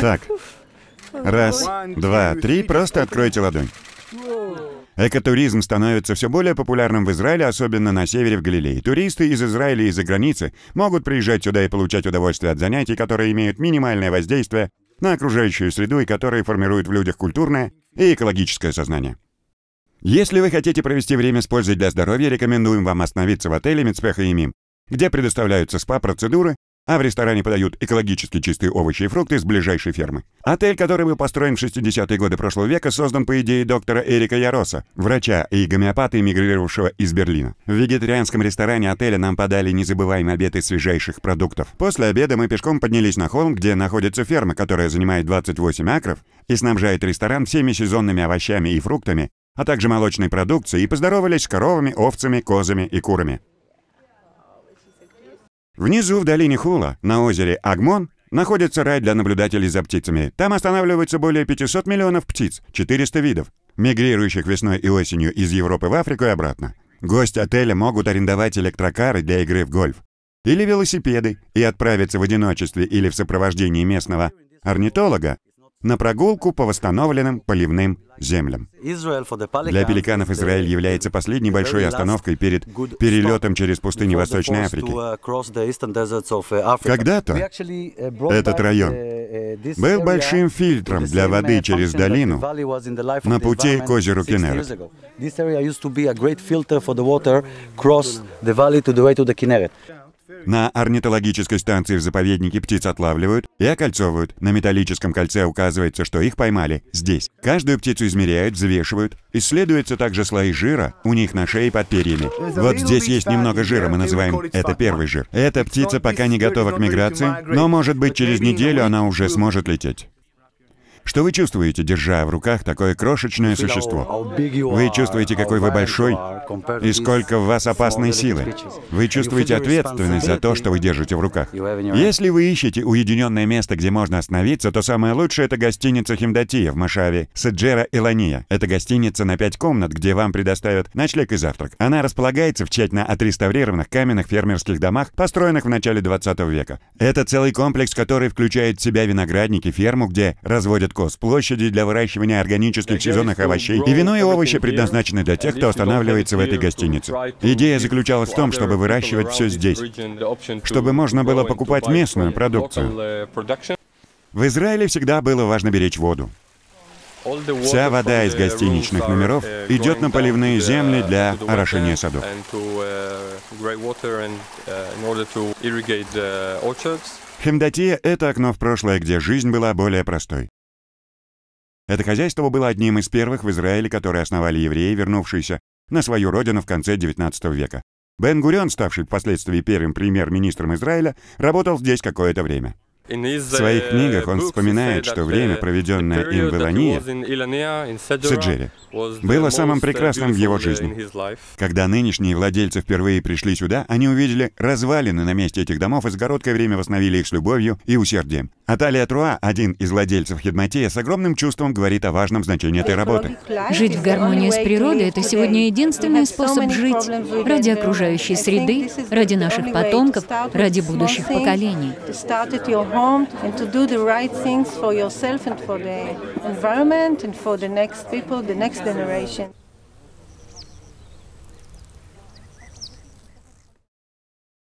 Так. Раз, два, три, просто откройте ладонь. Экотуризм становится все более популярным в Израиле, особенно на севере в Галилее. Туристы из Израиля и из-за границы могут приезжать сюда и получать удовольствие от занятий, которые имеют минимальное воздействие на окружающую среду и которые формируют в людях культурное и экологическое сознание. Если вы хотите провести время с пользой для здоровья, рекомендуем вам остановиться в отеле Мицпеха и Мим, где предоставляются спа-процедуры а в ресторане подают экологически чистые овощи и фрукты с ближайшей фермы. Отель, который был построен в 60-е годы прошлого века, создан по идее доктора Эрика Яроса, врача и гомеопата, эмигрировавшего из Берлина. В вегетарианском ресторане отеля нам подали незабываемый обед из свежайших продуктов. После обеда мы пешком поднялись на холм, где находится ферма, которая занимает 28 акров и снабжает ресторан всеми сезонными овощами и фруктами, а также молочной продукцией, и поздоровались с коровами, овцами, козами и курами. Внизу, в долине Хула, на озере Агмон, находится рай для наблюдателей за птицами. Там останавливаются более 500 миллионов птиц, 400 видов, мигрирующих весной и осенью из Европы в Африку и обратно. Гости отеля могут арендовать электрокары для игры в гольф или велосипеды и отправиться в одиночестве или в сопровождении местного орнитолога на прогулку по восстановленным поливным землям. Для пеликанов Израиль является последней большой остановкой перед перелетом через пустыни Восточной Африки. Uh, uh, Когда-то uh, этот район был большим фильтром для воды через долину на пути к озеру Кенерет. На орнитологической станции в заповеднике птиц отлавливают и окольцовывают. На металлическом кольце указывается, что их поймали здесь. Каждую птицу измеряют, взвешивают. Исследуются также слои жира у них на шее под перьями. Вот здесь есть немного жира, мы называем это первый жир. Эта птица пока не готова к миграции, но, может быть, через неделю она уже сможет лететь. Что вы чувствуете, держа в руках такое крошечное существо? Вы чувствуете, какой вы большой и сколько в вас опасной силы. Вы чувствуете ответственность за то, что вы держите в руках. Если вы ищете уединенное место, где можно остановиться, то самое лучшее — это гостиница Химдатия в Машаве, Седжера Илания. Это гостиница на пять комнат, где вам предоставят ночлег и завтрак. Она располагается в тщательно отреставрированных каменных фермерских домах, построенных в начале 20 века. Это целый комплекс, который включает в себя виноградники, ферму, где разводят площадку с площади для выращивания органических сезонных овощей. И вино и овощи предназначены для тех, кто останавливается в этой гостинице. Идея заключалась в том, чтобы выращивать все здесь, чтобы можно было покупать местную продукцию. В Израиле всегда было важно беречь воду. Вся вода из гостиничных номеров идет на поливные земли для орошения садов. Хемдатия — это окно в прошлое, где жизнь была более простой. Это хозяйство было одним из первых в Израиле, которые основали евреи, вернувшиеся на свою родину в конце XIX века. Бен-Гурион, ставший впоследствии первым премьер-министром Израиля, работал здесь какое-то время. В своих э, книгах он вспоминает, что время, проведенное им в Илании, в Седжере, было самым э, прекрасным в его жизни. Когда нынешние владельцы впервые пришли сюда, они увидели развалины на месте этих домов и с короткое время восстановили их с любовью и усердием. Аталия Труа, один из владельцев Хидматея, с огромным чувством говорит о важном значении этой работы. Жить в гармонии с природой – это сегодня единственный способ жить ради окружающей среды, ради наших потомков, ради будущих поколений. informed and to do the right things for yourself and for the environment and for the next people, the next generation.